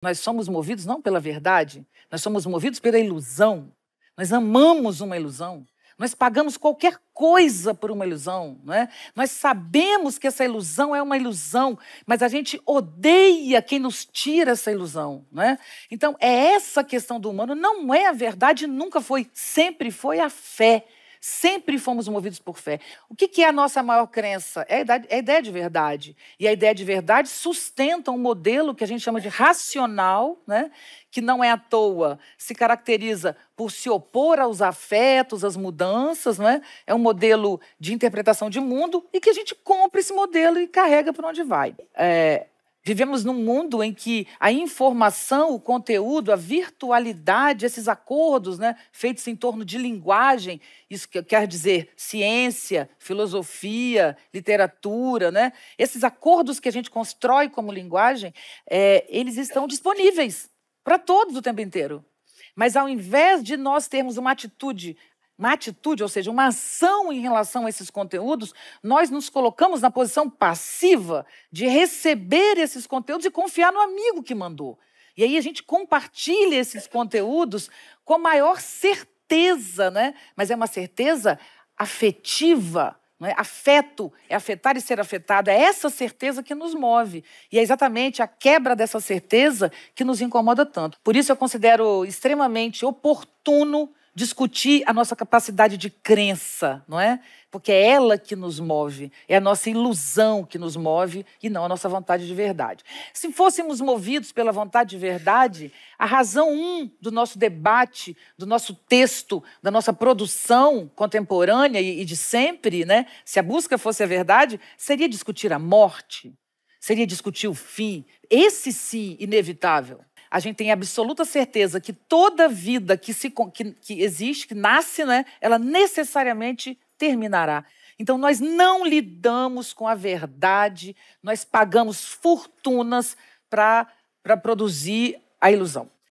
Nós somos movidos não pela verdade, nós somos movidos pela ilusão. Nós amamos uma ilusão. Nós pagamos qualquer coisa por uma ilusão, não é? Nós sabemos que essa ilusão é uma ilusão, mas a gente odeia quem nos tira essa ilusão, não é? Então, é essa questão do humano, não é a verdade, nunca foi, sempre foi a fé Sempre fomos movidos por fé. O que, é a nossa maior crença? É, é a, ideia de verdade. E a ideia de verdade sustenta um modelo que a gente chama de racional, né? que não é à toa, se caracteriza por se opor aos afetos, às mudanças, né? é? É um modelo de interpretação de mundo e que a gente compra esse modelo e carrega por onde vai. É, Vivemos num mundo em que a informação, o conteúdo, a virtualidade, esses acordos né, feitos em torno de linguagem, isso quer dizer ciência, filosofia, literatura, né, esses acordos que a gente constrói como linguagem, é, eles estão disponíveis para todos o tempo inteiro. Mas ao invés de nós termos uma atitude uma atitude, ou seja, uma ação em relação a esses conteúdos, nós nos colocamos na posição passiva de receber esses conteúdos e confiar no amigo que mandou. E aí a gente compartilha esses conteúdos com a maior certeza, né? Mas é uma certeza afetiva, é? Afeto é afetar e ser afetado. É essa certeza que nos move. E é exatamente a quebra dessa certeza que nos incomoda tanto. Por isso, eu considero extremamente oportuno discutir a nossa capacidade de crença, não é? Porque é ela que nos move, é a nossa ilusão que nos move e não a nossa vontade de verdade. Se fôssemos movidos pela vontade de verdade, a razão um do nosso debate, do nosso texto, da nossa produção contemporânea e de sempre, né? Se a busca fosse a verdade, seria discutir a morte, seria discutir o fim, esse sim inevitável a gente tem absoluta certeza que toda vida que, se, que, que existe, que nasce, né, ela necessariamente terminará. Então, nós não lidamos com a verdade, nós pagamos fortunas para produzir a ilusão.